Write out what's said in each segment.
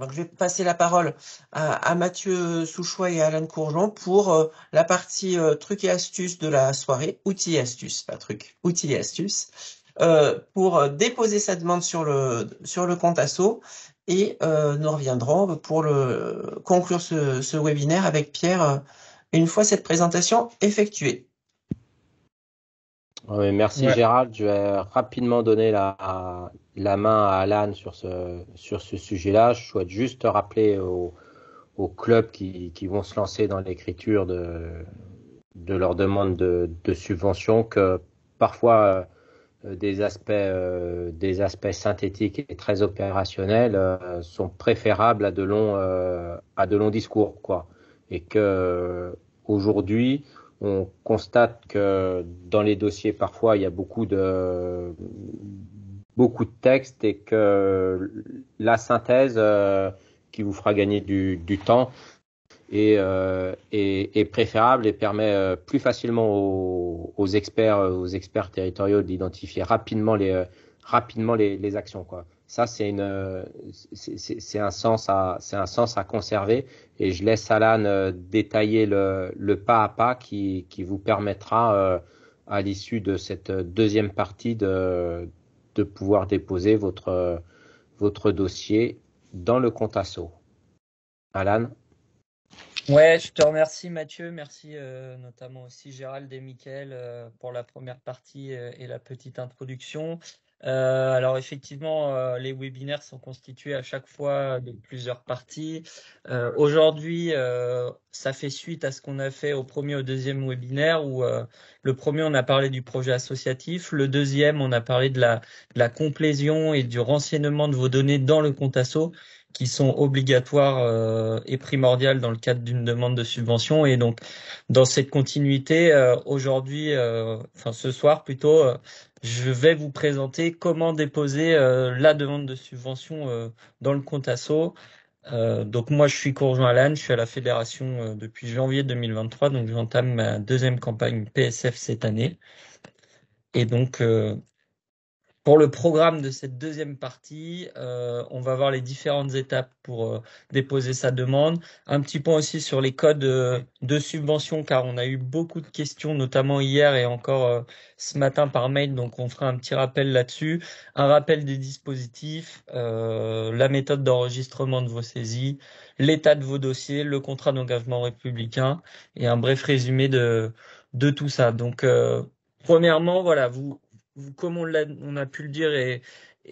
Donc, je vais passer la parole à, Mathieu Souchois et à Alain Courgeon pour euh, la partie euh, trucs et astuces de la soirée, outils et astuces, pas trucs, outils et astuces, euh, pour déposer sa demande sur le, sur le compte ASSO et nous reviendrons pour le, conclure ce webinaire avec Pierre une fois cette présentation effectuée merci Gérald. Je vais rapidement donner la, main à Alan sur ce, sur ce sujet-là. Je souhaite juste rappeler aux, clubs qui, vont se lancer dans l'écriture de, leur demande de, subvention que parfois euh, des, aspects, euh, des aspects synthétiques et très opérationnels euh, sont préférables à de longs, à de longs discours. Quoi. Et que aujourd'hui, on constate que dans les dossiers, parfois, il y a beaucoup de, beaucoup de textes et que la synthèse euh, qui vous fera gagner du, temps euh, est, préférable et permet euh, plus facilement aux, experts, aux experts territoriaux d'identifier rapidement les, rapidement les actions. Quoi. Ça, euh, c'est c'est un sens à, c'est un sens à conserver. Et je laisse Alan euh, détailler le, le pas à pas qui, qui vous permettra euh, à l'issue de cette deuxième partie de, de pouvoir déposer votre, votre dossier dans le compte asso. Alan. Ouais, je te remercie Mathieu, merci notamment aussi Gérald et Mickaël pour la première partie et la petite introduction. Euh, alors effectivement, euh, les webinaires sont constitués à chaque fois de plusieurs parties. Euh, aujourd'hui, ça fait suite à ce qu'on a fait au premier au deuxième webinaire où le premier, on a parlé du projet associatif. Le deuxième, on a parlé de la, de la complétion et du renseignement de vos données dans le compte asso qui sont obligatoires euh, et primordiales dans le cadre d'une demande de subvention. Et donc, dans cette continuité, euh, aujourd'hui, euh, enfin ce soir plutôt, je vais vous présenter comment déposer la demande de subvention dans le compte ASSO. donc moi, je suis Courgeon Alan, e, je suis à la fédération depuis janvier 2023, donc j'entame ma deuxième campagne PSF cette année. Et donc, pour le programme de cette deuxième partie, euh, on va voir les différentes étapes pour euh, déposer sa demande. Un petit point aussi sur les codes euh, de subvention, car on a eu beaucoup de questions, notamment hier et encore ce matin par mail, donc on fera un petit rappel là-dessus. Un rappel des dispositifs, la méthode d'enregistrement de vos saisies, l'état de vos dossiers, le contrat d'engagement républicain et un bref résumé de, de tout ça. Donc, premièrement, voilà, vous comme on, a, pu le dire et,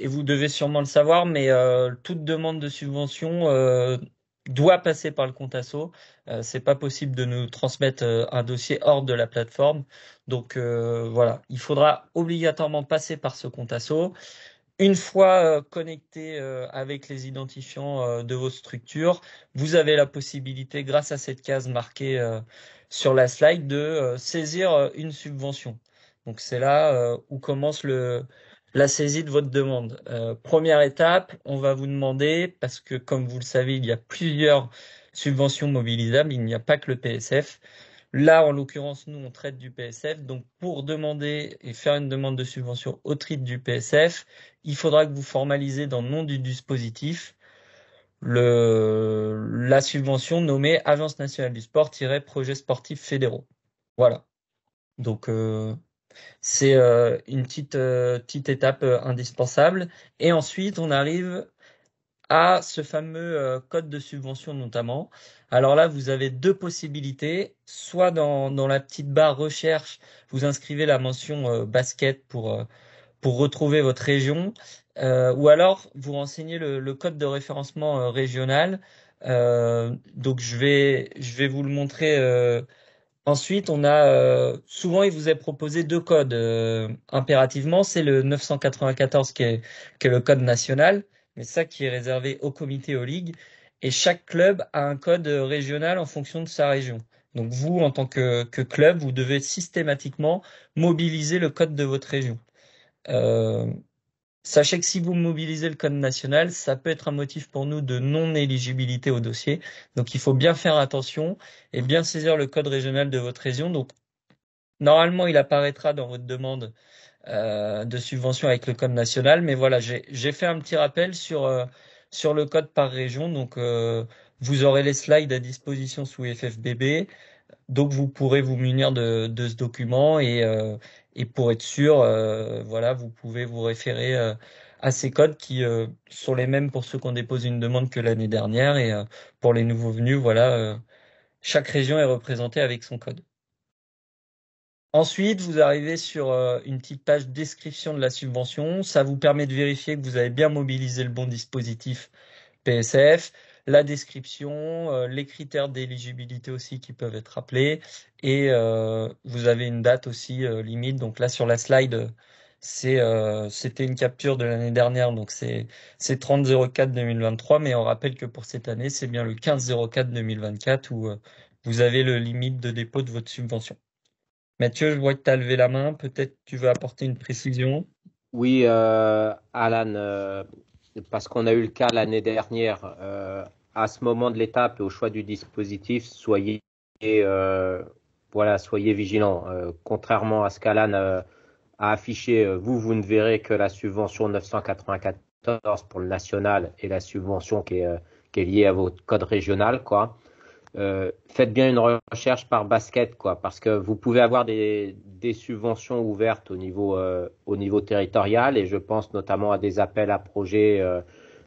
vous devez sûrement le savoir, mais euh, toute demande de subvention euh, doit passer par le compte asso. Ce euh, c'est pas possible de nous transmettre un dossier hors de la plateforme. Donc voilà, il faudra obligatoirement passer par ce compte asso. Une fois connecté avec les identifiants de vos structures, vous avez la possibilité, grâce à cette case marquée sur la slide, de saisir une subvention. Donc c'est là euh, où commence le, la saisie de votre demande. Euh, première étape, on va vous demander, parce que comme vous le savez, il y a plusieurs subventions mobilisables, il n'y a pas que le PSF. Là, en l'occurrence, nous, on traite du PSF. Donc, pour demander et faire une demande de subvention au titre du PSF, il faudra que vous formalisez dans le nom du dispositif le, la subvention nommée Agence nationale du sport projet sportif fédéraux. Voilà. Donc, euh, c'est euh, une petite, euh, petite étape euh, indispensable. Et ensuite, on arrive à ce fameux code de subvention notamment. Alors là, vous avez deux possibilités. Soit dans, dans la petite barre recherche, vous inscrivez la mention basket pour, pour retrouver votre région, ou alors vous renseignez le, le code de référencement régional. donc je vais, je vais vous le montrer Ensuite, on a euh, souvent il vous est proposé deux codes euh, impérativement, c'est le 994 qui est, qui est, le code national, mais ça qui est réservé au comité aux ligues et chaque club a un code euh, régional en fonction de sa région. Donc vous en tant que, que club, vous devez systématiquement mobiliser le code de votre région. Euh, Sachez que si vous mobilisez le code national, ça peut être un motif pour nous de non-éligibilité au dossier. Donc il faut bien faire attention et bien saisir le code régional de votre région. Donc normalement, il apparaîtra dans votre demande euh, de subvention avec le code national. Mais voilà, j'ai fait un petit rappel sur, euh, sur le code par région. Donc euh, vous aurez les slides à disposition sous FFBB. Donc vous pourrez vous munir de, de ce document et, et pour être sûr, euh, voilà, vous pouvez vous référer euh, à ces codes qui euh, sont les mêmes pour ceux qui ont déposé une demande que l'année dernière. Et pour les nouveaux venus, voilà, chaque région est représentée avec son code. Ensuite, vous arrivez sur une petite page description de la subvention. Ça vous permet de vérifier que vous avez bien mobilisé le bon dispositif PSF la description, euh, les critères d'éligibilité aussi qui peuvent être rappelés, et euh, vous avez une date aussi euh, limite. Donc là sur la slide, c'était une capture de l'année dernière, donc c'est 30-04 2023, mais on rappelle que pour cette année, c'est bien le 15-04 2024 où vous avez le limite de dépôt de votre subvention. Mathieu, je vois que tu as levé la main, peut-être tu veux apporter une précision. Oui, Alan, parce qu'on a eu le cas l'année dernière, euh, à ce moment de l'étape et au choix du dispositif, soyez, euh, voilà, soyez vigilants. Euh, contrairement à ce qu'Alan a affiché, vous, vous ne verrez que la subvention 994 pour le national et la subvention qui est, euh, qui est liée à votre code régional, quoi. Euh, faites bien une recherche par basket, quoi, parce que vous pouvez avoir des, des subventions ouvertes au niveau, euh, au niveau territorial, et je pense notamment à des appels à projets euh,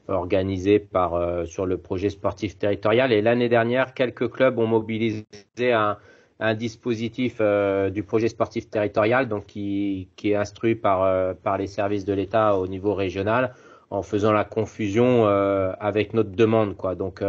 organisés par, sur le projet sportif territorial. Et l'année dernière, quelques clubs ont mobilisé un, un dispositif du projet sportif territorial, donc qui, qui est instruit par, par les services de l'État au niveau régional, en faisant la confusion avec notre demande, quoi. Donc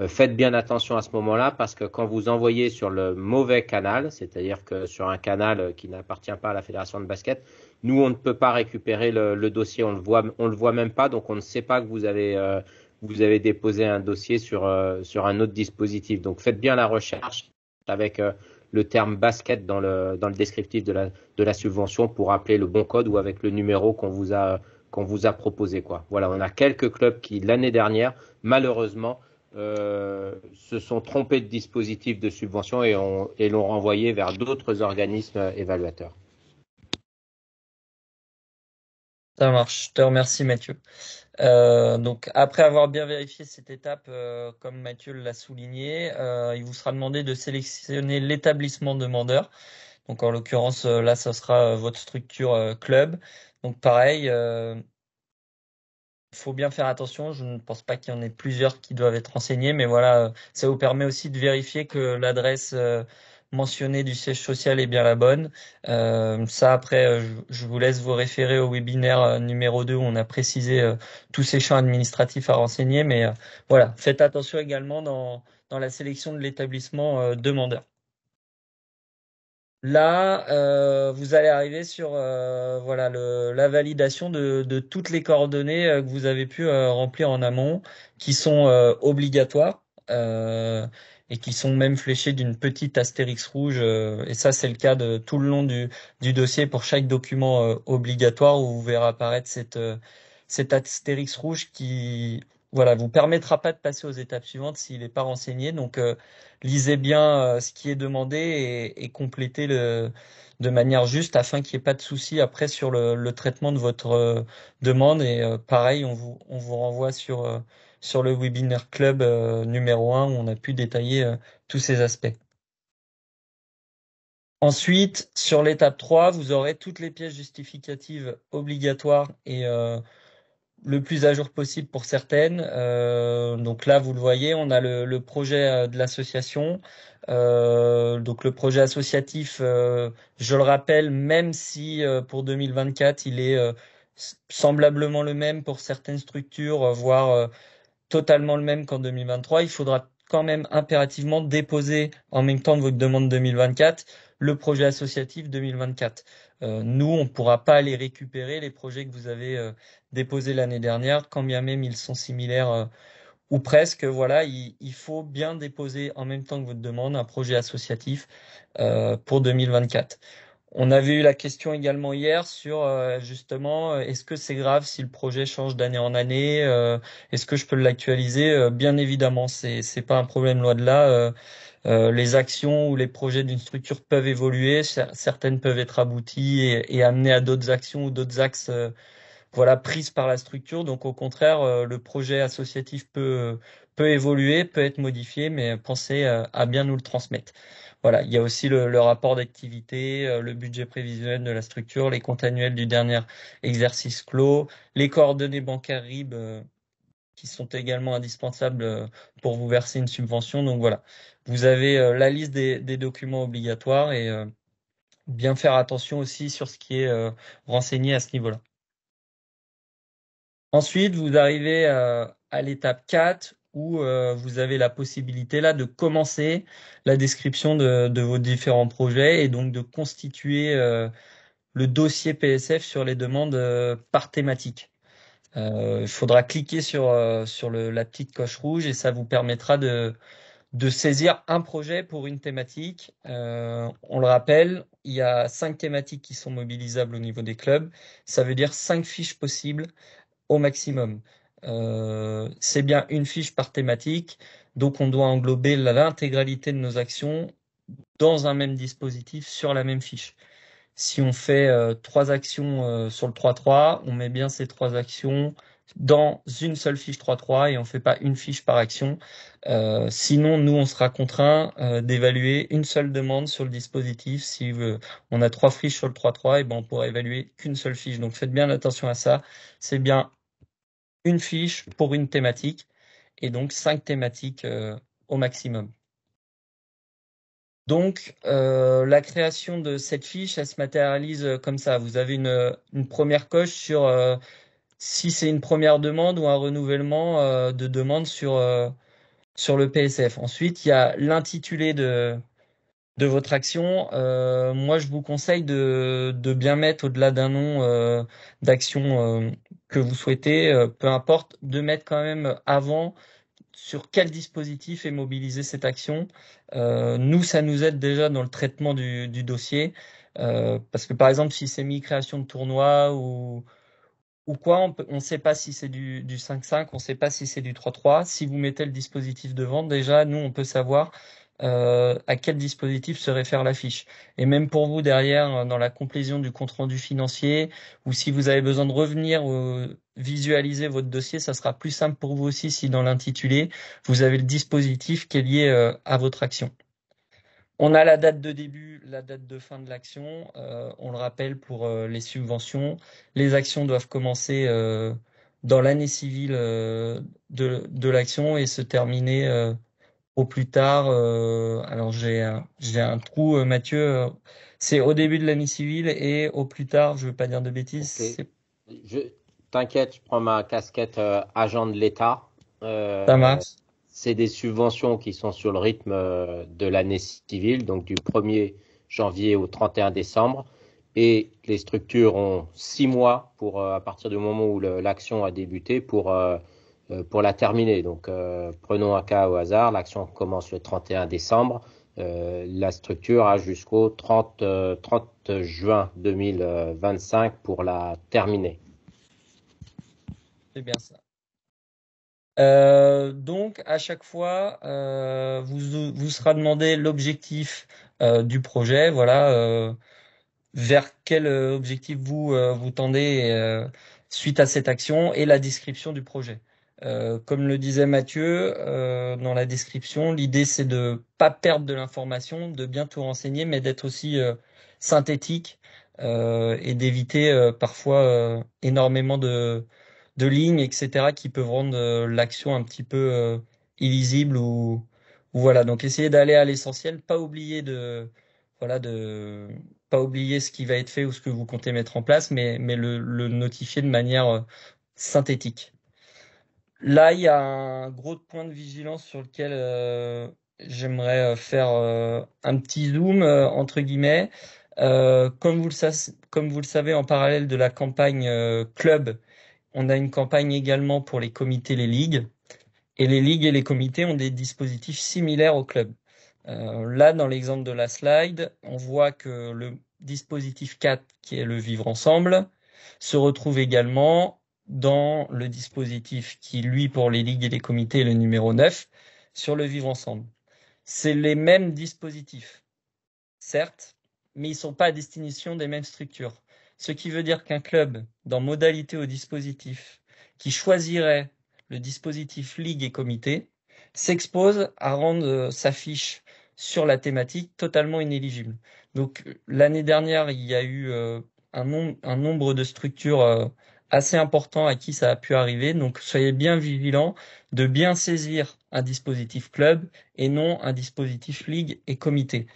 euh, faites bien attention à ce moment-là parce que quand vous envoyez sur le mauvais canal, c'est-à-dire que sur un canal euh, qui n'appartient pas à la fédération de basket, nous on ne peut pas récupérer le, dossier, on le voit, on le voit même pas, donc on ne sait pas que vous avez euh, vous avez déposé un dossier sur sur un autre dispositif. Donc faites bien la recherche avec le terme basket dans le dans le descriptif de la de la subvention pour appeler le bon code ou avec le numéro qu'on vous a qu'on vous a proposé quoi. Voilà, on a quelques clubs qui l'année dernière malheureusement euh, se sont trompés de dispositif de subvention et, et l'ont renvoyé vers d'autres organismes évaluateurs. Ça marche, je te remercie Mathieu. Euh, donc après avoir bien vérifié cette étape, euh, comme Mathieu l'a souligné, il vous sera demandé de sélectionner l'établissement demandeur. Donc en l'occurrence, là, ce sera votre structure club. Donc pareil, il faut bien faire attention. Je ne pense pas qu'il y en ait plusieurs qui doivent être renseignés, mais voilà, euh, ça vous permet aussi de vérifier que l'adresse euh, mentionnée du siège social est bien la bonne. Euh, ça, après, je, vous laisse vous référer au webinaire numéro 2 où on a précisé tous ces champs administratifs à renseigner. Mais voilà, faites attention également dans, dans la sélection de l'établissement demandeur. Là, euh, vous allez arriver sur euh, voilà le, la validation de, toutes les coordonnées euh, que vous avez pu remplir en amont, qui sont obligatoires et qui sont même fléchées d'une petite astérix rouge. et ça, c'est le cas de tout le long du, du dossier pour chaque document obligatoire où vous verrez apparaître cette, cette astérix rouge qui voilà, vous permettra pas de passer aux étapes suivantes s'il n'est pas renseigné. Donc, euh, lisez bien euh, ce qui est demandé et, complétez le de manière juste afin qu'il n'y ait pas de soucis après sur le, traitement de votre euh, demande. Et pareil, on vous, on vous renvoie sur, sur le webinaire club numéro 1 où on a pu détailler tous ces aspects. Ensuite, sur l'étape 3, vous aurez toutes les pièces justificatives obligatoires et le plus à jour possible pour certaines. Euh, donc là, vous le voyez, on a le, projet euh, de l'association. Euh, donc le projet associatif, je le rappelle, même si pour 2024, il est semblablement le même pour certaines structures, voire totalement le même qu'en 2023, il faudra quand même impérativement déposer en même temps de votre demande 2024 le projet associatif 2024. nous, on ne pourra pas aller récupérer les projets que vous avez déposé l'année dernière, quand bien même ils sont similaires euh, ou presque, voilà, il, faut bien déposer en même temps que votre demande un projet associatif euh, pour 2024. On avait eu la question également hier sur euh, justement est-ce que c'est grave si le projet change d'année en année Est-ce que je peux l'actualiser Bien évidemment, c'est c'est pas un problème loin de là. les actions ou les projets d'une structure peuvent évoluer, certaines peuvent être abouties et, et amener à d'autres actions ou d'autres axes voilà, prise par la structure. Donc au contraire, euh, le projet associatif peut, peut évoluer, peut être modifié, mais pensez euh, à bien nous le transmettre. Voilà, il y a aussi le, rapport d'activité, euh, le budget prévisionnel de la structure, les comptes annuels du dernier exercice clos, les coordonnées bancaires RIB qui sont également indispensables pour vous verser une subvention. Donc voilà, vous avez la liste des documents obligatoires et bien faire attention aussi sur ce qui est renseigné à ce niveau-là. Ensuite, vous arrivez euh, à, l'étape 4 où euh, vous avez la possibilité là de commencer la description de, vos différents projets et donc de constituer euh, le dossier PSF sur les demandes par thématique. Il faudra cliquer sur, sur la petite coche rouge et ça vous permettra de, de saisir un projet pour une thématique. on le rappelle, il y a cinq thématiques qui sont mobilisables au niveau des clubs. Ça veut dire cinq fiches possibles au maximum. Euh, c'est bien une fiche par thématique, donc on doit englober l'intégralité de nos actions dans un même dispositif sur la même fiche. Si on fait euh, trois actions euh, sur le 3-3 on met bien ces trois actions dans une seule fiche 3-3 et on ne fait pas une fiche par action. sinon, nous, on sera contraint d'évaluer une seule demande sur le dispositif. Si on a trois fiches sur le 3-3 et eh ben on pourra évaluer qu'une seule fiche. Donc faites bien attention à ça. C'est bien une fiche pour une thématique et donc cinq thématiques euh, au maximum. Donc, euh, la création de cette fiche, elle se matérialise euh, comme ça. Vous avez une, première coche sur si c'est une première demande ou un renouvellement de demande sur, sur le PSF. Ensuite, il y a l'intitulé de, de votre action, euh, moi je vous conseille de, bien mettre au-delà d'un nom euh, d'action euh, que vous souhaitez, peu importe, de mettre quand même avant sur quel dispositif est mobilisée cette action. nous, ça nous aide déjà dans le traitement du, dossier, parce que par exemple, si c'est mis création de tournoi ou, ou quoi, on ne sait pas si c'est du 5-5, on ne sait pas si c'est du 3-3. Si vous mettez le dispositif de vente, déjà, nous, on peut savoir euh, à quel dispositif se réfère la Et même pour vous derrière, euh, dans la complétion du compte rendu financier, ou si vous avez besoin de revenir ou euh, visualiser votre dossier, ça sera plus simple pour vous aussi si dans l'intitulé, vous avez le dispositif qui est lié à votre action. On a la date de début, la date de fin de l'action. on le rappelle pour les subventions, les actions doivent commencer dans l'année civile de l'action et se terminer au plus tard. Euh, alors j'ai un, j'ai un trou, euh, Mathieu. Euh, c'est au début de l'année civile et au plus tard, je veux pas dire de bêtises. Je t'inquiète, je prends ma casquette agent de l'État. c'est des subventions qui sont sur le rythme de l'année civile, donc du 1er janvier au 31 décembre. Et les structures ont six mois pour, à partir du moment où l'action a débuté, pour euh, pour la terminer. Donc, euh, prenons un cas au hasard. L'action commence le 31 décembre. Euh, la structure a jusqu'au 30, juin 2025 pour la terminer. C'est bien ça. donc, à chaque fois, vous, vous sera demandé l'objectif du projet. Voilà, vers quel objectif vous, vous tendez suite à cette action et la description du projet. Euh, comme le disait Mathieu euh, dans la description, l'idée c'est de pas perdre de l'information, de bien tout renseigner, mais d'être aussi euh, synthétique et d'éviter parfois énormément de, de, lignes, etc., qui peuvent rendre l'action un petit peu illisible ou, ou, voilà. Donc essayez d'aller à l'essentiel, pas oublier de voilà de pas oublier ce qui va être fait ou ce que vous comptez mettre en place, mais, mais le notifier de manière synthétique. Là, il y a un gros point de vigilance sur lequel euh, j'aimerais euh, faire euh, un petit zoom, entre guillemets. comme, vous le comme vous le savez, en parallèle de la campagne club, on a une campagne également pour les comités, les ligues. Et les ligues et les comités ont des dispositifs similaires au club. là, dans l'exemple de la slide, on voit que le dispositif 4, qui est le vivre ensemble, se retrouve également dans le dispositif qui, lui, pour les ligues et les comités, est le numéro 9, sur le vivre ensemble. C'est les mêmes dispositifs, certes, mais ils ne sont pas à destination des mêmes structures. Ce qui veut dire qu'un club, dans modalité au dispositif, qui choisirait le dispositif ligue et comité, s'expose à rendre euh, sa fiche sur la thématique totalement inéligible. Donc l'année dernière, il y a eu euh, un, nombre de structures euh, assez important à qui ça a pu arriver. Donc soyez bien vigilants de bien saisir un dispositif club et non un dispositif ligue et comité.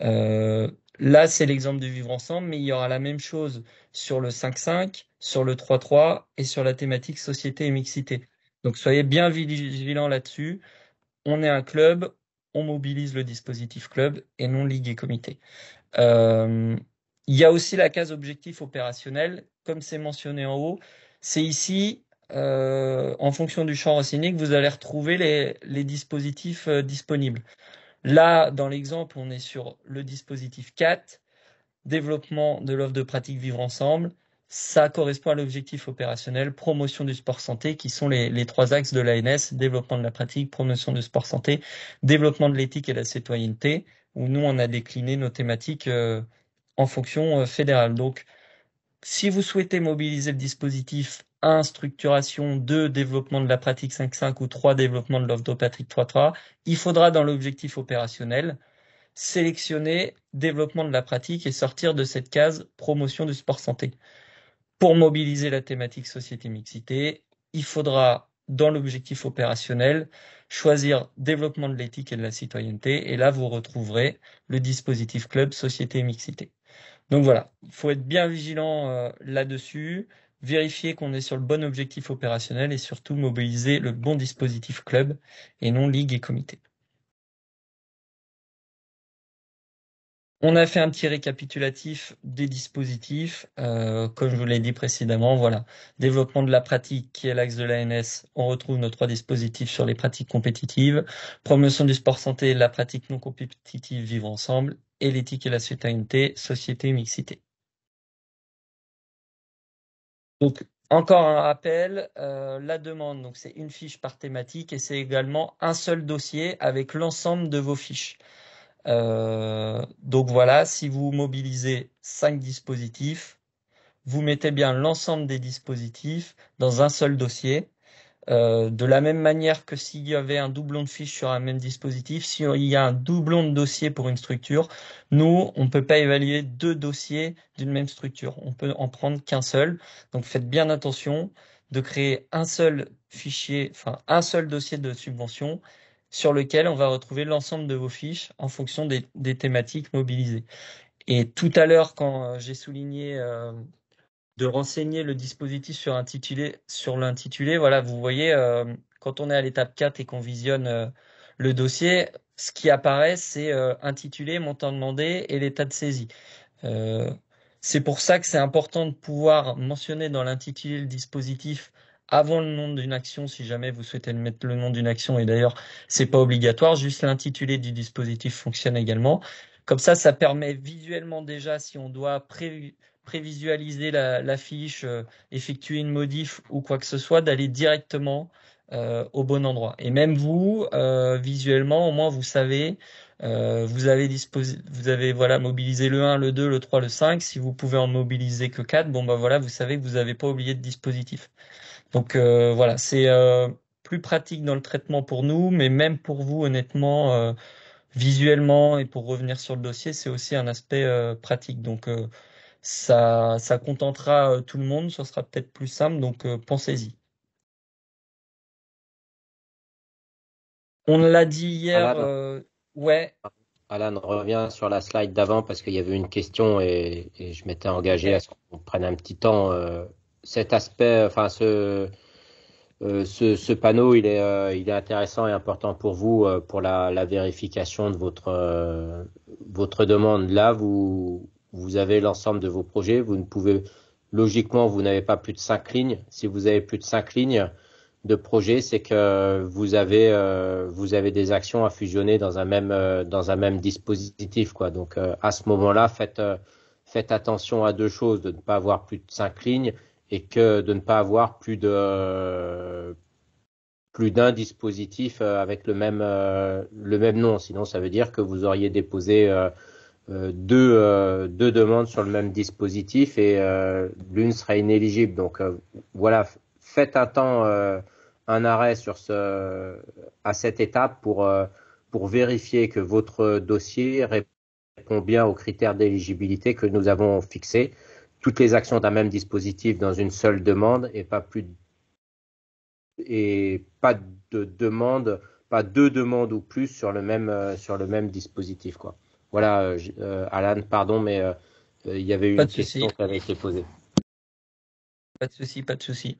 Euh, là, c'est l'exemple du vivre ensemble, mais il y aura la même chose sur le 5-5, sur le 3-3 et sur la thématique société et mixité. Donc soyez bien vigilants là-dessus. On est un club, on mobilise le dispositif club et non ligue et comité. Euh, il y a aussi la case objectif opérationnel, comme c'est mentionné en haut. C'est ici, euh, en fonction du champ renseigné, vous allez retrouver les, les dispositifs euh, disponibles. Là, dans l'exemple, on est sur le dispositif 4, développement de l'offre de pratique vivre ensemble. Ça correspond à l'objectif opérationnel, promotion du sport santé, qui sont les, trois axes de l'ANS, développement de la pratique, promotion du sport santé, développement de l'éthique et de la citoyenneté, où nous, on a décliné nos thématiques euh, en fonction euh, fédérale. Donc, si vous souhaitez mobiliser le dispositif 1, structuration, 2, développement de la pratique 5.5 ou 3, développement de l'offre patrick 3.3, il faudra dans l'objectif opérationnel sélectionner développement de la pratique et sortir de cette case promotion du sport santé. Pour mobiliser la thématique société mixité, il faudra dans l'objectif opérationnel choisir développement de l'éthique et de la citoyenneté et là vous retrouverez le dispositif club société mixité. Donc voilà, il faut être bien vigilant euh, là-dessus, vérifier qu'on est sur le bon objectif opérationnel et surtout mobiliser le bon dispositif club et non ligue et comité. On a fait un petit récapitulatif des dispositifs. Euh, comme je vous l'ai dit précédemment, voilà. Développement de la pratique qui est l'axe de l'ANS. On retrouve nos trois dispositifs sur les pratiques compétitives. Promotion du sport santé, la pratique non compétitive vivre ensemble. Et l'éthique et la citoyenneté, société mixité. Donc, encore un rappel, euh, la demande, donc c'est une fiche par thématique et c'est également un seul dossier avec l'ensemble de vos fiches. Euh, donc voilà, si vous mobilisez cinq dispositifs, vous mettez bien l'ensemble des dispositifs dans un seul dossier. Euh, de la même manière que s'il y avait un doublon de fiches sur un même dispositif, s'il y a un doublon de dossier pour une structure, nous, on ne peut pas évaluer deux dossiers d'une même structure. On peut en prendre qu'un seul. Donc faites bien attention de créer un seul fichier, enfin un seul dossier de subvention sur lequel on va retrouver l'ensemble de vos fiches en fonction des, thématiques mobilisées. Et tout à l'heure, quand euh, j'ai souligné euh, de renseigner le dispositif sur l'intitulé, voilà, vous voyez, euh, quand on est à l'étape 4 et qu'on visionne le dossier, ce qui apparaît, c'est intitulé, montant demandé et l'état de saisie. c'est pour ça que c'est important de pouvoir mentionner dans l'intitulé le dispositif avant le nom d'une action si jamais vous souhaitez mettre le nom d'une action. Et d'ailleurs, c'est pas obligatoire, juste l'intitulé du dispositif fonctionne également. Comme ça, ça permet visuellement déjà, si on doit prévisualiser la, fiche, euh, effectuer une modif ou quoi que ce soit, d'aller directement euh, au bon endroit. Et même vous, euh, visuellement, au moins vous savez, vous avez vous avez voilà mobilisé le 1, le 2, le 3, le 5. Si vous pouvez en mobiliser que 4, bon bah voilà, vous savez que vous n'avez pas oublié de dispositif. Donc euh, voilà, c'est euh, plus pratique dans le traitement pour nous, mais même pour vous, honnêtement, euh, visuellement et pour revenir sur le dossier, c'est aussi un aspect pratique. Donc ça, ça contentera tout le monde, ce sera peut-être plus simple, donc pensez-y. On l'a dit hier. Alan, ouais. Alan, reviens sur la slide d'avant parce qu'il y avait une question et, je m'étais engagé à ce qu'on prenne un petit temps cet aspect, enfin ce, euh, ce, ce, panneau, il est, euh, il est intéressant et important pour vous euh, pour la, la, vérification de votre, votre demande. Là, vous, vous avez l'ensemble de vos projets. Vous ne pouvez, logiquement, vous n'avez pas plus de cinq lignes. Si vous avez plus de cinq lignes de projets, c'est que vous avez, vous avez des actions à fusionner dans un même, dans un même dispositif. Quoi. Donc, à ce moment-là, faites, faites attention à deux choses, de ne pas avoir plus de cinq lignes et que de ne pas avoir plus de euh, plus d'un dispositif euh, avec le même euh, le même nom. Sinon, ça veut dire que vous auriez déposé deux deux demandes sur le même dispositif et l'une serait inéligible. Donc voilà, faites un temps un arrêt sur ce à cette étape pour pour vérifier que votre dossier répond bien aux critères d'éligibilité que nous avons fixés toutes les actions d'un même dispositif dans une seule demande et pas plus et pas de demande, pas deux demandes ou plus sur le même euh, sur le même dispositif quoi. Voilà, euh, euh, Alan, pardon, mais il y avait une question qui avait été posée. Pas de souci, pas de souci.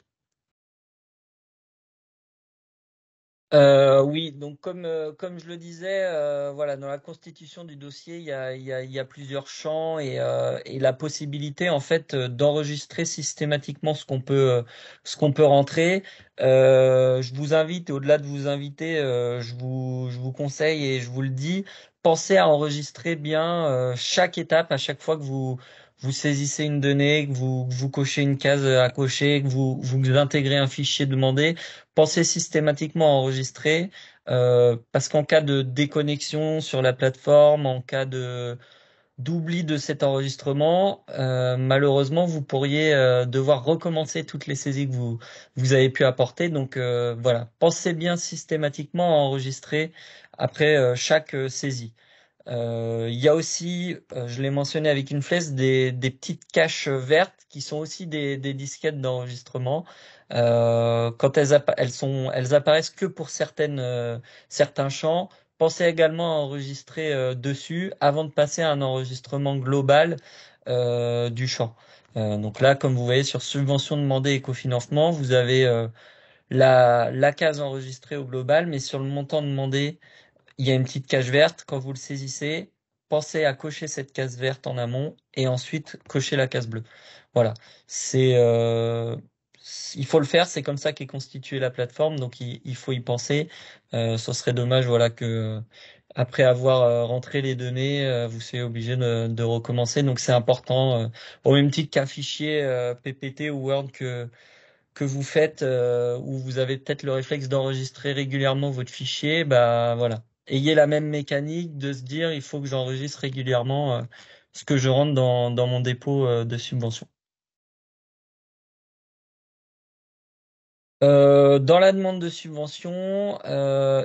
Euh, oui, donc comme, euh, comme je le disais, euh, voilà, dans la constitution du dossier, il y a, il y a, il y a plusieurs champs et, et, la possibilité en fait d'enregistrer systématiquement ce qu'on peut, ce qu'on peut rentrer. je vous invite, au-delà de vous inviter, je, vous, je vous conseille et je vous le dis, pensez à enregistrer bien chaque étape à chaque fois que vous, vous saisissez une donnée, que vous, vous cochez une case à cocher, que vous, vous intégrez un fichier demandé, pensez systématiquement à enregistrer, euh, parce qu'en cas de déconnexion sur la plateforme, en cas de d'oubli de cet enregistrement, euh, malheureusement, vous pourriez euh, devoir recommencer toutes les saisies que vous, vous avez pu apporter. Donc voilà, pensez bien systématiquement à enregistrer après chaque saisie. Euh, il y a aussi, euh, je l'ai mentionné avec une flèche, des, des, petites caches vertes qui sont aussi des, des disquettes d'enregistrement. Euh, quand elles, elles, sont, elles apparaissent que pour certaines, certains champs, pensez également à enregistrer dessus avant de passer à un enregistrement global euh, du champ. Euh, donc là, comme vous voyez sur subvention demandée et cofinancement, vous avez la, la, case enregistrée au global, mais sur le montant demandé il y a une petite cage verte. Quand vous le saisissez, pensez à cocher cette case verte en amont et ensuite cocher la case bleue. Voilà. C'est, euh, il faut le faire. C'est comme ça qu'est constituée la plateforme. Donc il, faut y penser. ce euh, serait dommage, voilà, que après avoir euh, rentré les données, vous soyez obligé de, recommencer. Donc c'est important. au même titre qu'un fichier PPT ou Word que que vous faites où vous avez peut-être le réflexe d'enregistrer régulièrement votre fichier, bah voilà, ayez la même mécanique de se dire il faut que j'enregistre régulièrement euh, ce que je rentre dans, mon dépôt euh, de subvention. Euh, dans la demande de subvention,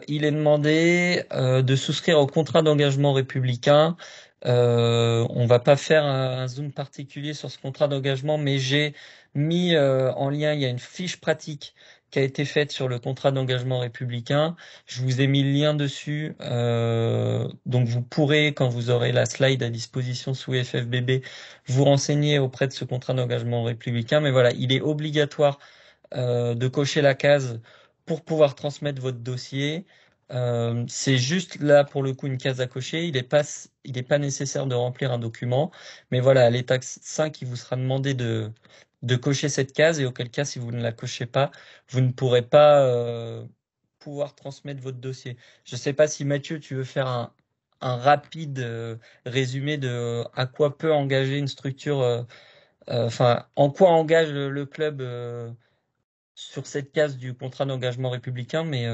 il est demandé de souscrire au contrat d'engagement républicain. on ne va pas faire un, zoom particulier sur ce contrat d'engagement, mais j'ai mis en lien, il y a une fiche pratique qui a été faite sur le contrat d'engagement républicain. Je vous ai mis le lien dessus, euh, donc vous pourrez, quand vous aurez la slide à disposition sous FFBB, vous renseigner auprès de ce contrat d'engagement républicain. Mais voilà, il est obligatoire euh, de cocher la case pour pouvoir transmettre votre dossier. Euh, c'est juste là pour le coup une case à cocher. Il n'est pas, il pas nécessaire de remplir un document, mais voilà, à l'état 5, il vous sera demandé de, de cocher cette case et auquel cas, si vous ne la cochez pas, vous ne pourrez pas euh, pouvoir transmettre votre dossier. Je ne sais pas si Mathieu, tu veux faire un, un rapide euh, résumé de euh, à quoi peut engager une structure, enfin, en quoi engage le, le club sur cette case du contrat d'engagement républicain, mais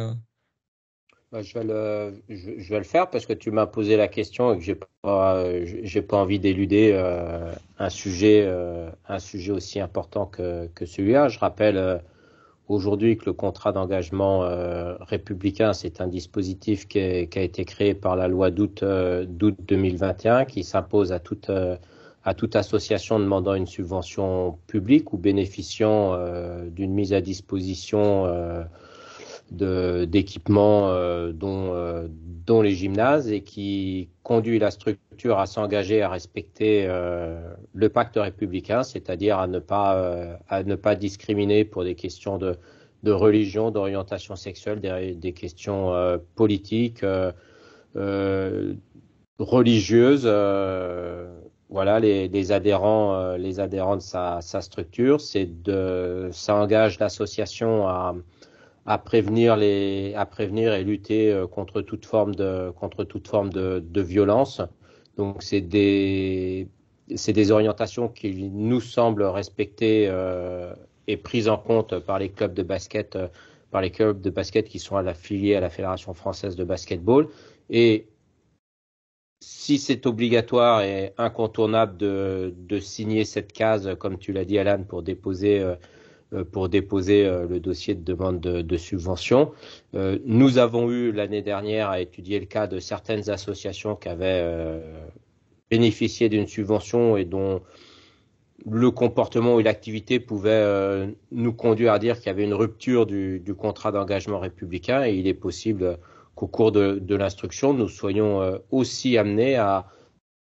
bah, je, vais le, je, vais le faire parce que tu m'as posé la question et que j'ai pas, j'ai pas envie d'éluder euh, un sujet, euh, un sujet aussi important que, celui-là. Je rappelle euh, aujourd'hui que le contrat d'engagement républicain, c'est un dispositif qui, a été créé par la loi d'août, 2021 qui s'impose à toute, à toute association demandant une subvention publique ou bénéficiant d'une mise à disposition d'équipements euh, euh, dont, les gymnases et qui conduit la structure à s'engager à respecter euh, le pacte républicain, c'est-à-dire à ne pas à ne pas discriminer pour des questions de, de religion, d'orientation sexuelle, des, des questions politiques, religieuses voilà les, adhérents les adhérents de sa, structure c'est de ça engage l'association à, à prévenir les, à prévenir et lutter euh, contre toute forme de, contre toute forme de, de violence. Donc c'est des, c'est des orientations qui nous semblent respectées euh, et prises en compte par les clubs de basket, euh, par les clubs de basket qui sont affiliés à la Fédération française de basketball. Et si c'est obligatoire et incontournable de, de signer cette case, comme tu l'as dit Alan, pour déposer euh, euh, pour déposer euh, le dossier de demande de, subvention. Euh, nous avons eu l'année dernière à étudier le cas de certaines associations qui avaient bénéficié d'une subvention et dont le comportement et l'activité pouvaient nous conduire à dire qu'il y avait une rupture du, contrat d'engagement républicain et il est possible qu'au cours de, l'instruction, nous soyons aussi amenés à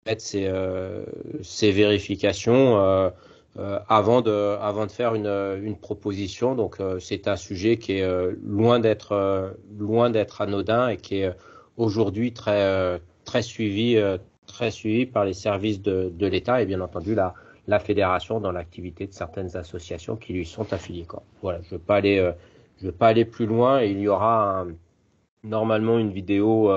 mettre ces vérifications euh, avant, de, avant de faire une, une proposition. Donc euh, c'est un sujet qui est euh, loin d'être loin d'être anodin et qui est aujourd'hui très, très, suivi, très suivi par les services de, de l'État et bien entendu la, la fédération dans l'activité de certaines associations qui lui sont affiliées. Quoi. Voilà, je ne veux, pas aller, je veux pas aller plus loin il y aura normalement une vidéo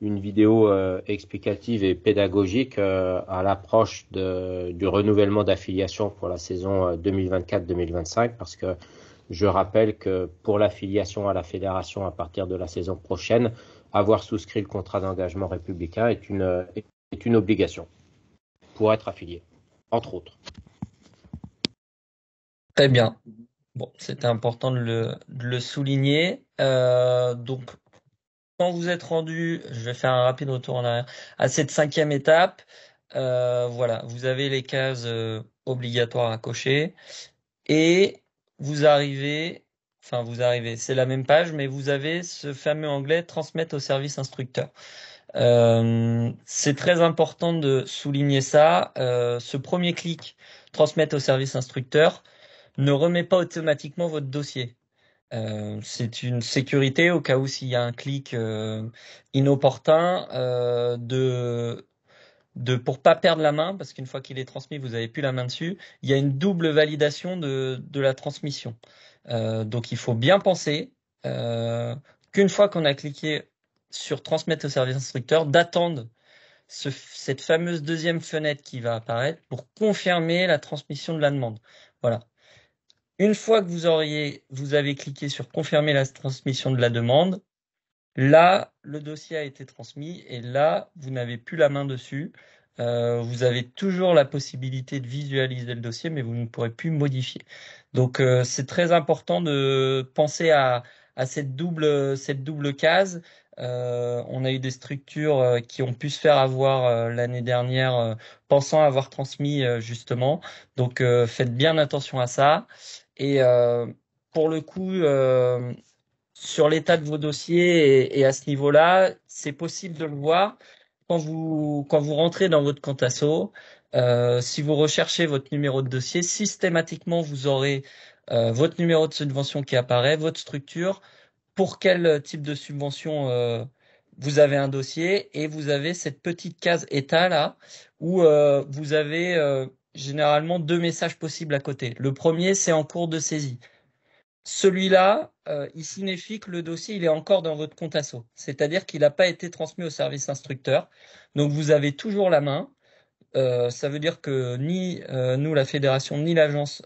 une vidéo euh, explicative et pédagogique euh, à l'approche du renouvellement d'affiliation pour la saison 2024-2025 euh, parce que je rappelle que pour l'affiliation à la fédération à partir de la saison prochaine, avoir souscrit le contrat d'engagement républicain est une, est une obligation pour être affilié, entre autres. Très bien. c'était important de le, de le souligner. donc, quand vous êtes rendu, je vais faire un rapide retour en arrière, à cette cinquième étape, euh, voilà, vous avez les cases euh, obligatoires à cocher et vous arrivez, enfin vous arrivez, c'est la même page, mais vous avez ce fameux anglais transmettre au service instructeur. Euh, c'est très important de souligner ça. ce premier clic, transmettre au service instructeur, ne remet pas automatiquement votre dossier. Euh, c'est une sécurité au cas où s'il y a un clic euh, inopportun euh, de de pour pas perdre la main parce qu'une fois qu'il est transmis vous avez plus la main dessus. Il y a une double validation de de la transmission. Euh, donc il faut bien penser qu'une fois qu'on a cliqué sur transmettre au service instructeur d'attendre cette fameuse deuxième fenêtre qui va apparaître pour confirmer la transmission de la demande. Voilà. Une fois que vous, auriez, vous avez cliqué sur confirmer la transmission de la demande, là, le dossier a été transmis et là, vous n'avez plus la main dessus. Euh, vous avez toujours la possibilité de visualiser le dossier, mais vous ne pourrez plus modifier. Donc, euh, c'est très important de penser à, cette, double, cette double case. Euh, on a eu des structures qui ont pu se faire avoir l'année dernière, pensant avoir transmis justement. Donc, faites bien attention à ça. Et euh, pour le coup, euh, sur l'état de vos dossiers et, à ce niveau-là, c'est possible de le voir quand vous, quand vous rentrez dans votre compte euh, si vous recherchez votre numéro de dossier, systématiquement, vous aurez votre numéro de subvention qui apparaît, votre structure, pour quel type de subvention vous avez un dossier, et vous avez cette petite case état là, où vous avez généralement deux messages possibles à côté. Le premier, c'est en cours de saisie. Celui-là, euh, il signifie que le dossier, il est encore dans votre compte asso, c'est-à-dire qu'il n'a pas été transmis au service instructeur. Donc vous avez toujours la main. Euh, ça veut dire que ni euh, nous, la fédération, ni l'agence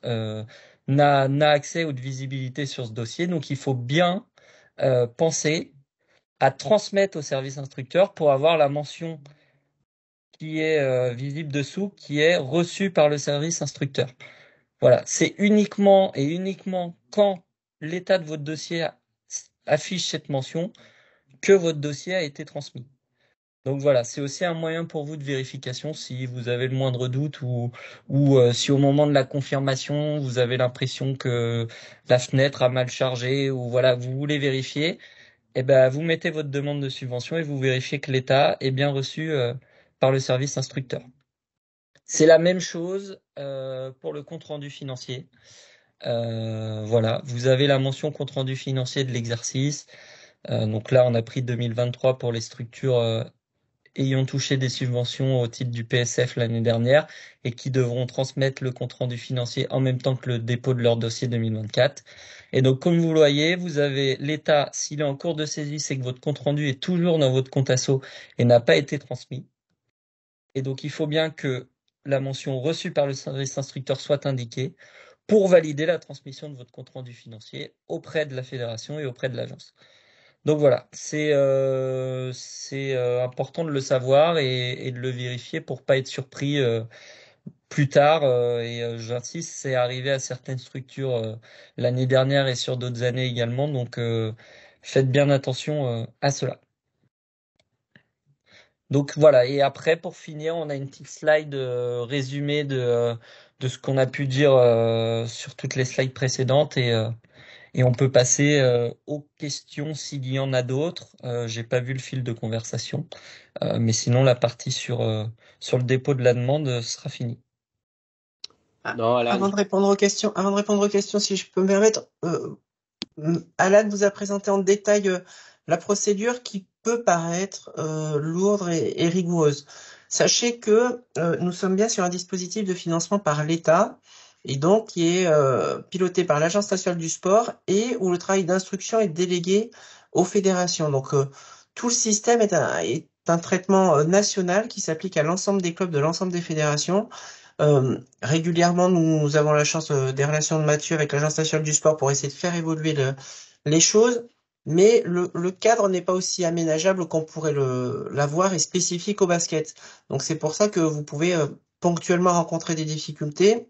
n'a accès ou de visibilité sur ce dossier. Donc il faut bien penser à transmettre au service instructeur pour avoir la mention qui est euh, visible dessous, qui est reçu par le service instructeur. Voilà, c'est uniquement et uniquement quand l'état de votre dossier affiche cette mention que votre dossier a été transmis. Donc voilà, c'est aussi un moyen pour vous de vérification si vous avez le moindre doute ou, ou euh, si au moment de la confirmation, vous avez l'impression que la fenêtre a mal chargé ou voilà, vous voulez vérifier, eh ben, vous mettez votre demande de subvention et vous vérifiez que l'État est bien reçu euh, le service instructeur. C'est la même chose euh, pour le compte-rendu financier. Euh, voilà, vous avez la mention compte-rendu financier de l'exercice. Euh, donc là, on a pris 2023 pour les structures ayant touché des subventions au titre du PSF l'année dernière et qui devront transmettre le compte-rendu financier en même temps que le dépôt de leur dossier 2024. Et donc, comme vous le voyez, vous avez l'État, s'il est en cours de saisie, c'est que votre compte-rendu est toujours dans votre compte asso et n'a pas été transmis. Et donc, il faut bien que la mention reçue par le service instructeur soit indiquée pour valider la transmission de votre compte rendu financier auprès de la fédération et auprès de l'agence. Donc voilà, c'est euh, euh, important de le savoir et, de le vérifier pour ne pas être surpris euh, plus tard. et j'insiste, c'est arrivé à certaines structures l'année dernière et sur d'autres années également. Donc faites bien attention à cela. Donc voilà, et après pour finir, on a une petite slide euh, résumée de, euh, de ce qu'on a pu dire euh, sur toutes les slides précédentes et, et on peut passer aux questions s'il y en a d'autres. J'ai pas vu le fil de conversation, mais sinon la partie sur, sur le dépôt de la demande sera finie. Ah, avant de répondre aux questions, avant de répondre aux questions, si je peux me permettre, Alan vous a présenté en détail la procédure qui peut paraître euh, lourde et, rigoureuse. Sachez que euh, nous sommes bien sur un dispositif de financement par l'État et donc qui est euh, piloté par l'Agence nationale du sport et où le travail d'instruction est délégué aux fédérations. Donc tout le système est un, est un traitement national qui s'applique à l'ensemble des clubs de l'ensemble des fédérations. régulièrement, nous, avons la chance des relations de Mathieu avec l'Agence nationale du sport pour essayer de faire évoluer les choses mais le, le cadre n'est pas aussi aménageable qu'on pourrait l'avoir et spécifique au basket. Donc c'est pour ça que vous pouvez euh, ponctuellement rencontrer des difficultés.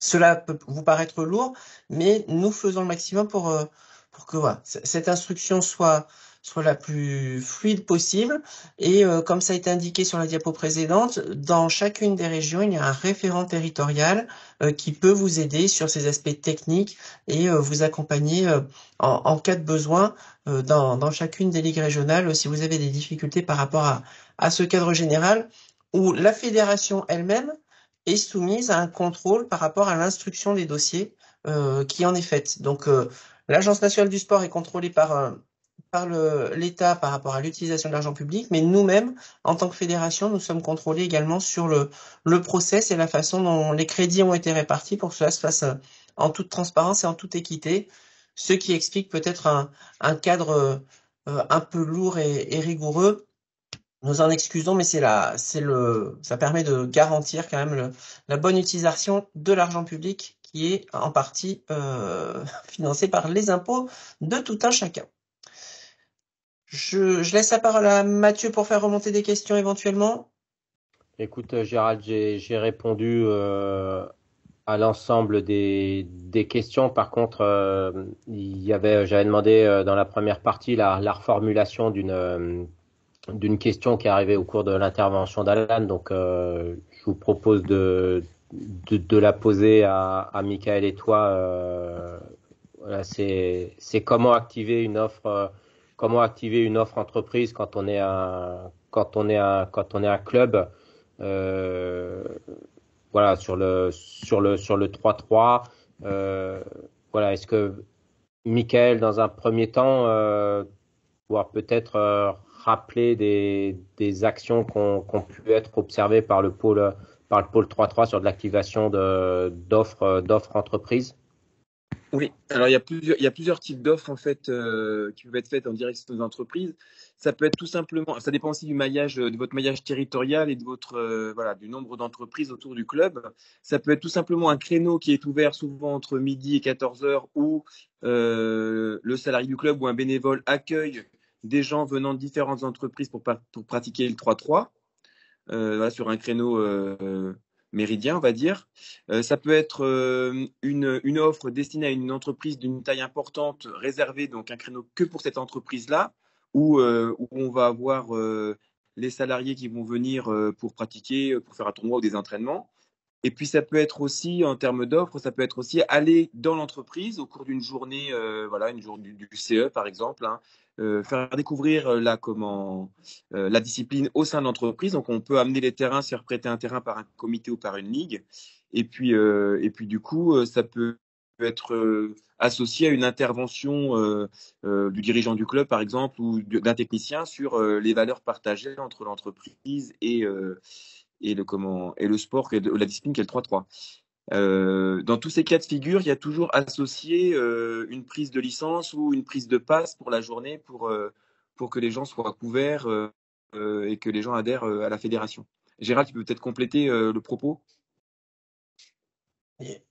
Cela peut vous paraître lourd, mais nous faisons le maximum pour, euh, pour que voilà, cette instruction soit soit la plus fluide possible. Et euh, comme ça a été indiqué sur la diapo précédente, dans chacune des régions, il y a un référent territorial euh, qui peut vous aider sur ces aspects techniques et euh, vous accompagner en, cas de besoin dans, dans, chacune des ligues régionales si vous avez des difficultés par rapport à, à ce cadre général où la fédération elle-même est soumise à un contrôle par rapport à l'instruction des dossiers qui en est faite. Donc l'Agence nationale du sport est contrôlée par un, par l'État par rapport à l'utilisation de l'argent public, mais nous-mêmes, en tant que fédération, nous sommes contrôlés également sur le, le process et la façon dont les crédits ont été répartis pour que cela se fasse euh, en toute transparence et en toute équité, ce qui explique peut-être un, un, cadre euh, un peu lourd et, rigoureux. Nous en excusons, mais c'est c'est le, ça permet de garantir quand même la bonne utilisation de l'argent public qui est en partie euh, financé par les impôts de tout un chacun. Je, laisse la parole à Mathieu pour faire remonter des questions éventuellement. Écoute, euh, Gérald, j'ai répondu euh, à l'ensemble des, des, questions. Par contre, euh, il y avait, j'avais demandé dans la première partie la, reformulation d'une question qui est arrivée au cours de l'intervention d'Alan. Donc, je vous propose de, de, la poser à, à Michael et toi. voilà, c'est comment activer une offre comment activer une offre entreprise quand on est un quand on est un quand on est un club euh, voilà sur le sur le sur le 3-3 euh, voilà est-ce que Michael dans un premier temps euh, peut-être euh, rappeler des, des actions qu'on qu'on pu être observées par le pôle par le pôle 3-3 sur de l'activation de d'offres d'offres entreprises oui, alors il y a plusieurs, il y a plusieurs types d'offres en fait euh, qui peuvent être faites en direction des entreprises. Ça peut être tout simplement, ça dépend aussi du maillage, euh, de votre maillage territorial et de votre euh, voilà du nombre d'entreprises autour du club. Ça peut être tout simplement un créneau qui est ouvert souvent entre midi et 14 heures où euh, le salarié du club ou un bénévole accueille des gens venant de différentes entreprises pour, pour pratiquer le 3-3 voilà, sur un créneau méridien, on va dire. Euh, ça peut être euh, une, offre destinée à une entreprise d'une taille importante, réservée donc un créneau que pour cette entreprise-là, où, euh, où, on va avoir les salariés qui vont venir pour pratiquer, pour faire un tournoi ou des entraînements. Et puis ça peut être aussi en termes d'offres, ça peut être aussi aller dans l'entreprise au cours d'une journée, euh, voilà, une journée du, CE par exemple, hein, euh, faire découvrir euh, la comment la discipline au sein de l'entreprise. Donc on peut amener les terrains, se faire prêter un terrain par un comité ou par une ligue. Et puis et puis du coup ça peut être associé à une intervention du dirigeant du club par exemple ou d'un technicien sur les valeurs partagées entre l'entreprise et et le comment et le sport, la discipline qui est le 3-3. Euh, dans tous ces cas de figure, il y a toujours associé euh, une prise de licence ou une prise de passe pour la journée pour, euh, pour que les gens soient couverts et que les gens adhèrent à la fédération. Gérald, tu peux peut-être compléter le propos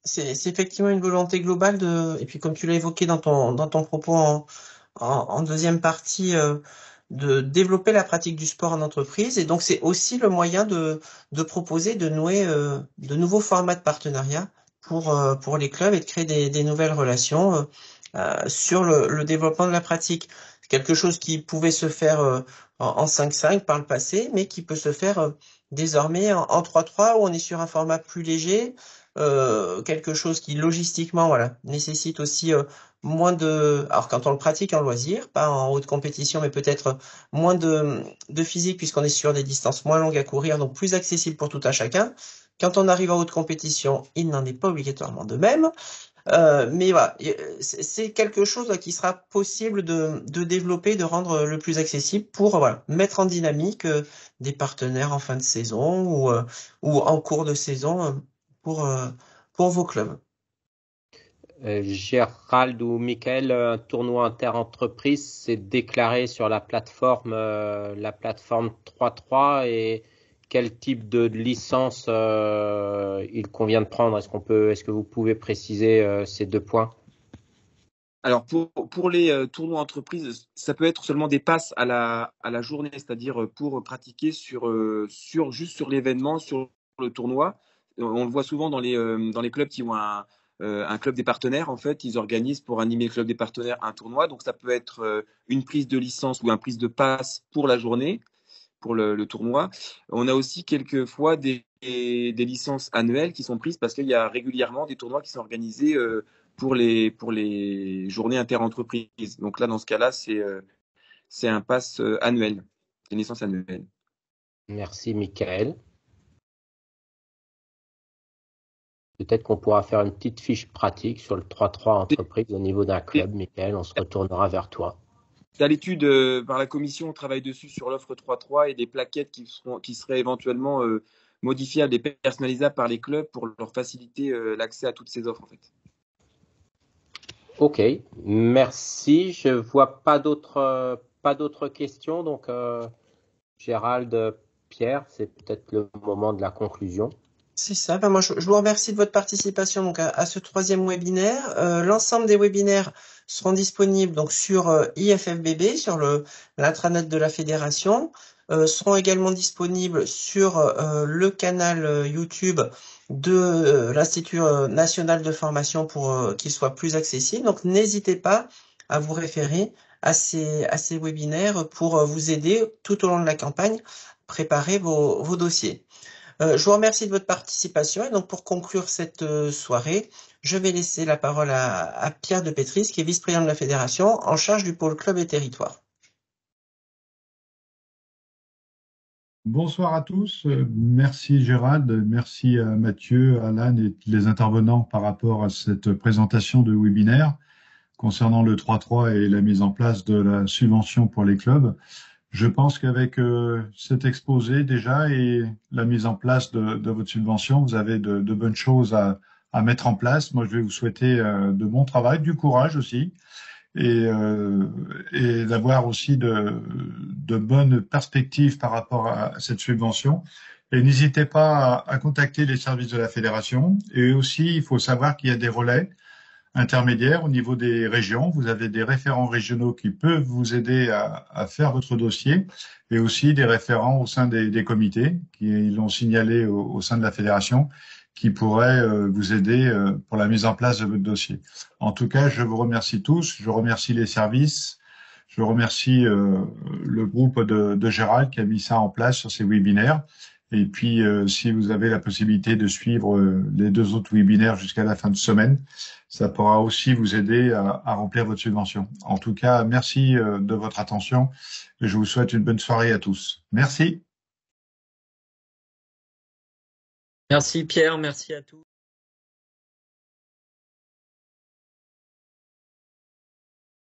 c'est, c'est effectivement une volonté globale de. Et puis, comme tu l'as évoqué dans ton, dans ton propos en, en deuxième partie, de développer la pratique du sport en entreprise. Et donc, c'est aussi le moyen de, de proposer, de nouer euh, de nouveaux formats de partenariat pour, euh, pour les clubs et de créer des, nouvelles relations euh, sur le, le, développement de la pratique. Quelque chose qui pouvait se faire en 5-5 par le passé, mais qui peut se faire désormais en 3-3 où on est sur un format plus léger, euh, quelque chose qui logistiquement voilà, nécessite aussi euh, moins de... Alors quand on le pratique en loisir, pas en haute compétition, mais peut-être moins de, de physique puisqu'on est sur des distances moins longues à courir, donc plus accessible pour tout un chacun. Quand on arrive en haute compétition, il n'en est pas obligatoirement de même. Euh, mais voilà, c'est quelque chose qui sera possible de, de, développer, de rendre le plus accessible pour voilà, mettre en dynamique euh, des partenaires en fin de saison ou, ou en cours de saison pour, euh, pour vos clubs euh, Gérald ou Michael, un tournoi inter-entreprise, c'est déclaré sur la plateforme euh, la plateforme 3.3 et quel type de licence il convient de prendre Est-ce qu'on peut, est-ce que vous pouvez préciser ces deux points Alors pour, pour les tournois entreprises, ça peut être seulement des passes à la, à la journée, c'est-à-dire pour pratiquer sur, sur juste sur l'événement, sur le tournoi on le voit souvent dans les, euh, clubs qui ont euh, un, club des partenaires, en fait, ils organisent pour animer le club des partenaires un tournoi. Donc ça peut être euh, une prise de licence ou une prise de passe pour la journée, pour le, tournoi. On a aussi quelquefois des, licences annuelles qui sont prises parce qu'il y a régulièrement des tournois qui sont organisés pour les, journées interentreprises. Donc là, dans ce cas-là, c'est un passe annuel, une licence annuelle. Merci, Michael. Peut-être qu'on pourra faire une petite fiche pratique sur le 3-3 entreprise au niveau d'un club. Michael, on se retournera vers toi. à l'étude par la commission, on travaille dessus sur l'offre 3-3 et des plaquettes qui, seront, qui seraient éventuellement euh, modifiables et personnalisables par les clubs pour leur faciliter euh, l'accès à toutes ces offres. En fait. Ok, merci. Je vois pas d'autres pas d'autres questions. Donc, euh, Gérald, Pierre, c'est peut-être le moment de la conclusion. C'est ça. Ben moi, je, vous remercie de votre participation donc, à, ce troisième webinaire. Euh, l'ensemble des webinaires seront disponibles donc, sur euh, IFFBB, sur l'intranet de la fédération, euh, seront également disponibles sur le canal YouTube de l'Institut national de formation pour qu'ils soit plus accessibles. Donc, n'hésitez pas à vous référer à ces, à ces webinaires pour vous aider tout au long de la campagne, préparer vos, vos dossiers. Euh, je vous remercie de votre participation. Et donc, pour conclure cette euh, soirée, je vais laisser la parole à, Pierre de Pétris, qui est vice-président de la Fédération, en charge du pôle club et territoire. Bonsoir à tous. Euh, merci Gérald, merci à Mathieu, Alan et les intervenants par rapport à cette présentation de webinaire concernant le 3-3 et la mise en place de la subvention pour les clubs. Je pense qu'avec euh, cet exposé déjà et la mise en place de, votre subvention, vous avez de, bonnes choses à, à, mettre en place. Moi, je vais vous souhaiter euh, de bon travail, du courage aussi, et, euh, et d'avoir aussi de, de, bonnes perspectives par rapport à cette subvention. Et n'hésitez pas à, contacter les services de la fédération. Et aussi, il faut savoir qu'il y a des relais intermédiaires au niveau des régions. Vous avez des référents régionaux qui peuvent vous aider à, faire votre dossier et aussi des référents au sein des, comités qui l'ont signalé au, sein de la fédération qui pourraient euh, vous aider euh, pour la mise en place de votre dossier. En tout cas, je vous remercie tous. Je remercie les services. Je remercie euh, le groupe de, de Gérald qui a mis ça en place sur ces webinaires et puis, euh, si vous avez la possibilité de suivre euh, les deux autres webinaires jusqu'à la fin de semaine, ça pourra aussi vous aider à, remplir votre subvention. En tout cas, merci euh, de votre attention et je vous souhaite une bonne soirée à tous. Merci. Merci Pierre, merci à tous.